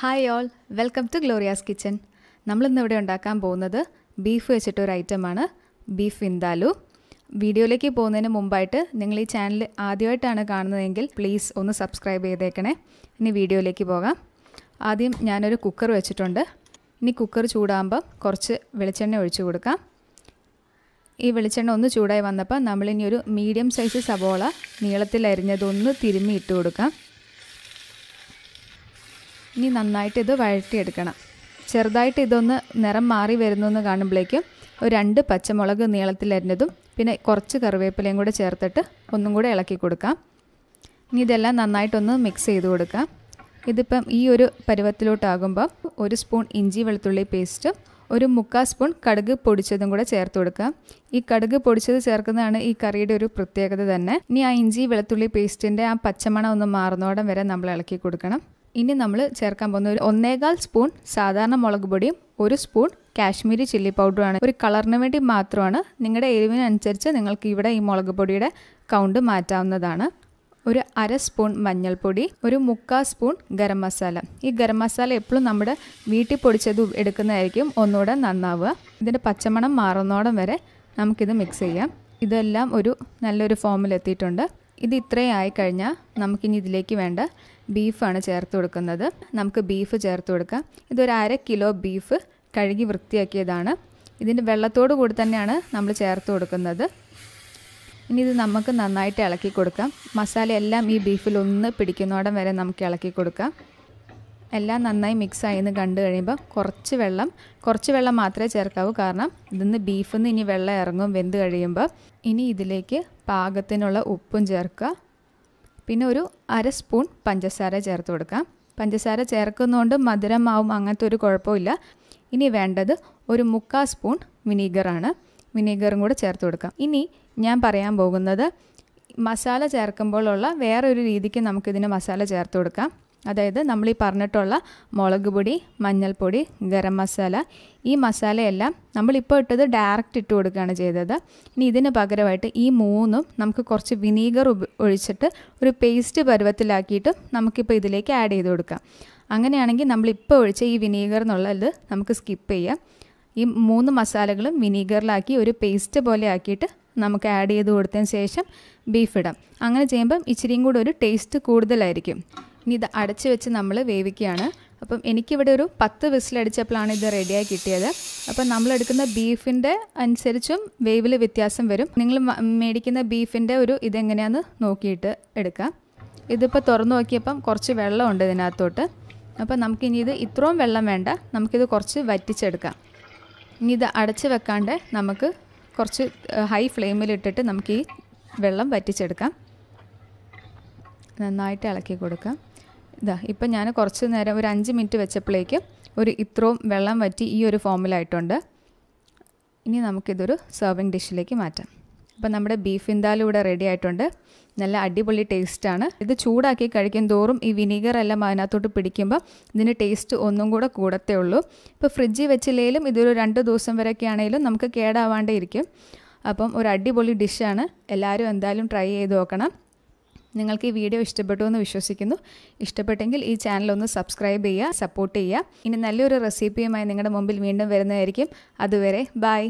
hi all welcome to Gloria's kitchen നമ്മളിന്ന് ഇവിടെ ഉണ്ടാക്കാൻ പോകുന്നത് ബീഫ് വെച്ചിട്ടൊരു ഒരു ഐറ്റമാണ് ബീഫ് വിന്താലു വീഡിയോയിലേക്ക് പോകുന്നതിന് മുമ്പായിട്ട് നിങ്ങൾ ഈ ചാനൽ ആദ്യമായിട്ടാണ് കാണുന്നതെങ്കിൽ പ്ലീസ് ഒന്ന് സബ്സ്ക്രൈബ് ചെയ്തേക്കണേ ഇനി വീഡിയോയിലേക്ക് പോകാം ആദ്യം ഞാനൊരു കുക്കർ വെച്ചിട്ടുണ്ട് ഇനി കുക്കർ ചൂടാകുമ്പോൾ കുറച്ച് വെളിച്ചെണ്ണ ഒഴിച്ചു കൊടുക്കാം ഈ വെളിച്ചെണ്ണ ഒന്ന് ചൂടായി വന്നപ്പോൾ നമ്മളിനി ഒരു മീഡിയം സൈസ് സബോള നീളത്തിൽ അരിഞ്ഞതൊന്ന് തിരുമ്മി ഇട്ട് കൊടുക്കാം ഇനി നന്നായിട്ട് ഇത് വഴറ്റിയെടുക്കണം ചെറുതായിട്ട് ഇതൊന്ന് നിറം മാറി വരുന്നെന്ന് കാണുമ്പോഴേക്കും ഒരു രണ്ട് പച്ചമുളക് നീളത്തിലരിഞ്ഞതും പിന്നെ കുറച്ച് കറിവേപ്പിലയും കൂടെ ചേർത്തിട്ട് ഒന്നും കൂടെ ഇളക്കി കൊടുക്കാം ഇനി ഇതെല്ലാം നന്നായിട്ടൊന്ന് മിക്സ് ചെയ്ത് കൊടുക്കാം ഇതിപ്പം ഈ ഒരു പരുവത്തിലോട്ടാകുമ്പോൾ ഒരു സ്പൂൺ ഇഞ്ചി വെളുത്തുള്ളി പേസ്റ്റ് ഒരു മുക്കാൽ സ്പൂൺ കടുക് പൊടിച്ചതും കൂടെ ചേർത്ത് കൊടുക്കുക ഈ കടുക് പൊടിച്ചത് ചേർക്കുന്നതാണ് ഈ കറിയുടെ ഒരു പ്രത്യേകത തന്നെ ഇനി ആ ഇഞ്ചി വെളുത്തുള്ളി പേസ്റ്റിൻ്റെ ആ പച്ചമണം ഒന്ന് മാറുന്നോടം വരെ നമ്മൾ ഇളക്കി കൊടുക്കണം ഇനി നമ്മൾ ചേർക്കാൻ പോകുന്ന ഒരു ഒന്നേകാൽ സ്പൂൺ സാധാരണ മുളക് പൊടിയും ഒരു സ്പൂൺ കാശ്മീരി ചില്ലി പൗഡറുമാണ് ഒരു കളറിന് വേണ്ടി മാത്രമാണ് നിങ്ങളുടെ എരിവിനനുസരിച്ച് നിങ്ങൾക്ക് ഇവിടെ ഈ മുളക് പൊടിയുടെ കൗണ്ട് മാറ്റാവുന്നതാണ് ഒരു അര സ്പൂൺ മഞ്ഞൾപ്പൊടി ഒരു മുക്കാൽ സ്പൂൺ ഗരം മസാല ഈ ഗരം മസാല എപ്പോഴും നമ്മുടെ വീട്ടിൽ പൊടിച്ചത് എടുക്കുന്നതായിരിക്കും ഒന്നുകൂടെ നന്നാവുക ഇതിൻ്റെ പച്ചമണം മാറുന്നോടം വരെ നമുക്കിത് മിക്സ് ചെയ്യാം ഇതെല്ലാം ഒരു നല്ലൊരു ഫോമിലെത്തിയിട്ടുണ്ട് ഇത് ഇത്രയും ആയിക്കഴിഞ്ഞാൽ നമുക്കിനി ഇതിലേക്ക് വേണ്ട ബീഫാണ് ചേർത്ത് കൊടുക്കുന്നത് നമുക്ക് ബീഫ് ചേർത്ത് കൊടുക്കാം ഇതൊരു അര കിലോ ബീഫ് കഴുകി വൃത്തിയാക്കിയതാണ് ഇതിൻ്റെ വെള്ളത്തോട് കൂടി തന്നെയാണ് നമ്മൾ ചേർത്ത് കൊടുക്കുന്നത് ഇനി ഇത് നമുക്ക് നന്നായിട്ട് ഇളക്കി കൊടുക്കാം മസാല എല്ലാം ഈ ബീഫിൽ ഒന്ന് പിടിക്കുന്നോടം വരെ നമുക്ക് ഇളക്കി കൊടുക്കാം എല്ലാം നന്നായി മിക്സ് ആയെന്ന് കണ്ടു കഴിയുമ്പോൾ കുറച്ച് വെള്ളം കുറച്ച് വെള്ളം മാത്രമേ ചേർക്കാവൂ കാരണം ഇതിന്ന് ബീഫിൽ നിന്ന് ഇനി വെള്ളം ഇറങ്ങും വെന്ത് കഴിയുമ്പോൾ ഇനി ഇതിലേക്ക് പാകത്തിനുള്ള ഉപ്പും ചേർക്കുക പിന്നെ ഒരു അര സ്പൂൺ പഞ്ചസാര ചേർത്ത് കൊടുക്കാം പഞ്ചസാര ചേർക്കുന്നതുകൊണ്ട് മധുരമാവും അങ്ങനത്തെ ഒരു കുഴപ്പമില്ല ഇനി വേണ്ടത് ഒരു മുക്കാൽ സ്പൂൺ വിനീഗറാണ് വിനീഗറും കൂടെ ചേർത്ത് കൊടുക്കാം ഇനി ഞാൻ പറയാൻ പോകുന്നത് മസാല ചേർക്കുമ്പോഴുള്ള വേറൊരു രീതിക്ക് നമുക്കിതിന് മസാല ചേർത്ത് കൊടുക്കാം അതായത് നമ്മൾ ഈ പറഞ്ഞിട്ടുള്ള മുളക് പൊടി മഞ്ഞൾപ്പൊടി ഗരം മസാല ഈ മസാലയെല്ലാം നമ്മളിപ്പോൾ ഇട്ടത് ഡയറക്റ്റ് ഇട്ട് കൊടുക്കുകയാണ് ചെയ്തത് ഇനി ഇതിന് പകരമായിട്ട് ഈ മൂന്നും നമുക്ക് കുറച്ച് വിനീഗർ ഒഴിച്ചിട്ട് ഒരു പേസ്റ്റ് പരുവത്തിലാക്കിയിട്ട് നമുക്കിപ്പോൾ ഇതിലേക്ക് ആഡ് ചെയ്ത് കൊടുക്കാം അങ്ങനെയാണെങ്കിൽ നമ്മളിപ്പോൾ ഒഴിച്ച ഈ വിനീഗർ എന്നുള്ളത് നമുക്ക് സ്കിപ്പ് ചെയ്യാം ഈ മൂന്ന് മസാലകളും വിനീഗറിലാക്കി ഒരു പേസ്റ്റ് പോലെ ആക്കിയിട്ട് നമുക്ക് ആഡ് ചെയ്ത് കൊടുത്തതിന് ശേഷം ബീഫ് ഇടാം അങ്ങനെ ചെയ്യുമ്പം ഇച്ചിരിയും കൂടെ ഒരു ടേസ്റ്റ് കൂടുതലായിരിക്കും ഇനി ഇത് അടച്ച് വെച്ച് നമ്മൾ വേവിക്കുകയാണ് അപ്പം എനിക്കിവിടെ ഒരു പത്ത് വിസിലടിച്ചപ്പോഴാണ് ഇത് റെഡിയായി കിട്ടിയത് അപ്പം നമ്മളെടുക്കുന്ന ബീഫിൻ്റെ അനുസരിച്ചും വേവിൽ വ്യത്യാസം വരും നിങ്ങൾ മേടിക്കുന്ന ബീഫിൻ്റെ ഒരു ഇതെങ്ങനെയാന്ന് നോക്കിയിട്ട് എടുക്കാം ഇതിപ്പോൾ തുറന്നു നോക്കിയപ്പം കുറച്ച് വെള്ളമുണ്ട് ഇതിനകത്തോട്ട് അപ്പം നമുക്കിനി ഇത് ഇത്രയും വെള്ളം വേണ്ട നമുക്കിത് കുറച്ച് വറ്റിച്ചെടുക്കാം ഇനി ഇത് അടച്ച് വെക്കാണ്ട് നമുക്ക് കുറച്ച് ഹൈ ഫ്ലെയിമിലിട്ടിട്ട് നമുക്ക് ഈ വെള്ളം വറ്റിച്ചെടുക്കാം നന്നായിട്ട് ഇളക്കി കൊടുക്കാം ഇതാ ഇപ്പം ഞാൻ കുറച്ച് നേരം ഒരു അഞ്ച് മിനിറ്റ് വെച്ചപ്പോഴേക്കും ഒരു ഇത്രയും വെള്ളം വറ്റി ഈ ഒരു ഫോമിലായിട്ടുണ്ട് ഇനി നമുക്കിതൊരു സെർവിങ് ഡിഷിലേക്ക് മാറ്റാം അപ്പോൾ നമ്മുടെ ബീഫ് ഇന്താലും ഇവിടെ റെഡി ആയിട്ടുണ്ട് നല്ല അടിപൊളി ടേസ്റ്റാണ് ഇത് ചൂടാക്കി കഴിക്കും തോറും ഈ വിനീഗർ എല്ലാം അതിനകത്തോട്ട് പിടിക്കുമ്പോൾ ഇതിന് ടേസ്റ്റ് ഒന്നും കൂടെ കൂടത്തേ ഉള്ളൂ ഇപ്പോൾ ഫ്രിഡ്ജിൽ വെച്ചില്ലെങ്കിലും ഇതൊരു രണ്ട് ദിവസം വരെയൊക്കെ ആണെങ്കിലും നമുക്ക് കേടാവാണ്ടേ ഇരിക്കും അപ്പം ഒരു അടിപൊളി ഡിഷാണ് എല്ലാവരും എന്തായാലും ട്രൈ ചെയ്ത് നോക്കണം നിങ്ങൾക്ക് ഈ വീഡിയോ ഇഷ്ടപ്പെട്ടു എന്ന് വിശ്വസിക്കുന്നു ഇഷ്ടപ്പെട്ടെങ്കിൽ ഈ ചാനൽ ഒന്ന് സബ്സ്ക്രൈബ് ചെയ്യുക സപ്പോർട്ട് ചെയ്യുക ഇനി നല്ലൊരു റെസിപ്പിയുമായി നിങ്ങളുടെ മുമ്പിൽ വീണ്ടും വരുന്നതായിരിക്കും അതുവരെ ബൈ